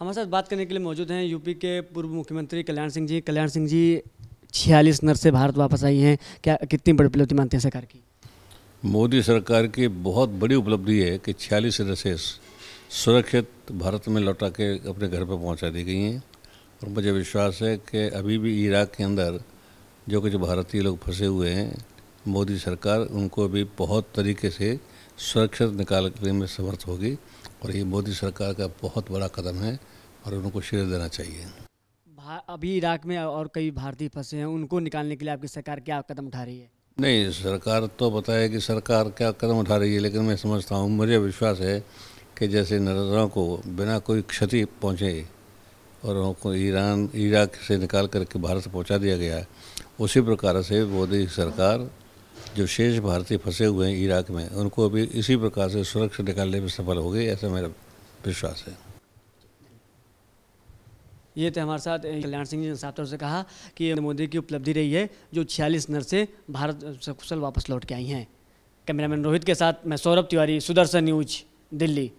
हमारे साथ बात करने के लिए मौजूद हैं यूपी के पूर्व मुख्यमंत्री कल्याण सिंह जी कल्याण सिंह जी छियालीस नर्सें से भारत वापस आई हैं क्या कितनी बड़ी उपलब्धि मानते हैं सरकार की मोदी सरकार की बहुत बड़ी उपलब्धि है कि छियालीस नर्सेस सुरक्षित भारत में लौटा के अपने घर पर पहुंचा दी गई हैं और मुझे विश्वास है कि अभी भी इराक के अंदर जो कुछ भारतीय लोग फंसे हुए हैं मोदी सरकार उनको भी बहुत तरीके से सुरक्षित निकालने में समर्थ होगी और ये मोदी सरकार का बहुत बड़ा कदम है और उनको श्रेय देना चाहिए अभी इराक में और कई भारतीय फंसे हैं उनको निकालने के लिए आपकी सरकार क्या कदम उठा रही है नहीं सरकार तो बताया कि सरकार क्या कदम उठा रही है लेकिन मैं समझता हूँ मुझे विश्वास है कि जैसे नरेंद्रों को बिना कोई क्षति पहुँचे और उनको ईरान इराक से निकाल करके भारत पहुँचा दिया गया उसी प्रकार से मोदी सरकार जो शेष भारतीय फंसे हुए हैं इराक में उनको अभी इसी प्रकार से सुरक्षित निकालने में सफल हो गई ऐसा मेरा विश्वास है ये थे तो हमारे साथ कल्याण सिंह जी ने साफ तौर से कहा कि मोदी की उपलब्धि रही है जो छियालीस नर्सें भारत सकुशल वापस लौट के आई हैं कैमरामैन रोहित के साथ मैं सौरभ तिवारी सुदर्शन न्यूज दिल्ली